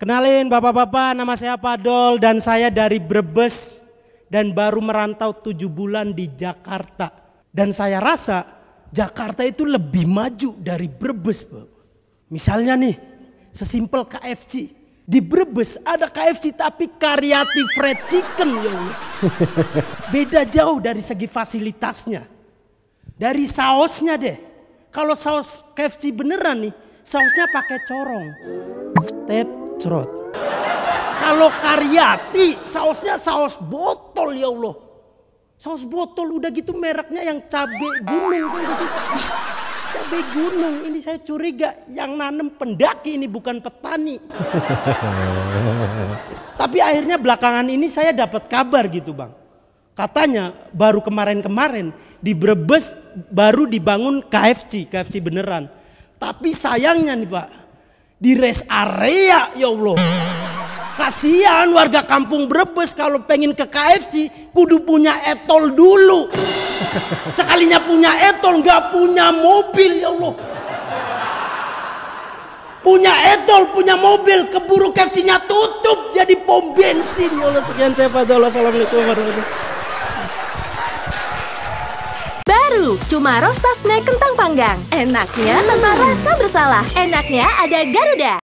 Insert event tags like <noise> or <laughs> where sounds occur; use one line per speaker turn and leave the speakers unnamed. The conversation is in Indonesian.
Kenalin bapak-bapak nama saya Padol dan saya dari Brebes dan baru merantau tujuh bulan di Jakarta. Dan saya rasa Jakarta itu lebih maju dari Brebes. Bapak. Misalnya nih sesimpel KFC. Di Brebes ada KFC tapi Karyati Fried Chicken ya Beda jauh dari segi fasilitasnya. Dari sausnya deh. Kalau saus KFC beneran nih, sausnya pakai corong. step cerot. Kalau karyati sausnya saus botol ya Allah. Saus botol udah gitu mereknya yang cabe gunung kan sih. <laughs> Cabe gunung ini saya curiga yang nanem pendaki ini bukan petani.
<laughs>
Tapi akhirnya belakangan ini saya dapat kabar gitu bang. Katanya baru kemarin-kemarin di Brebes baru dibangun KFC, KFC beneran. Tapi sayangnya nih Pak, di rest area ya Allah. Kasihan warga kampung Brebes kalau pengen ke KFC kudu punya etol dulu. Sekalinya punya etol nggak punya mobil ya Allah. Punya etol, punya mobil, keburu KFC-nya tutup jadi pom bensin. Ya Allah sekian saya pada Allah. Assalamualaikum warahmatullahi wabarakatuh. Cuma rostasnya kentang panggang. Enaknya tanpa rasa bersalah. Enaknya ada Garuda.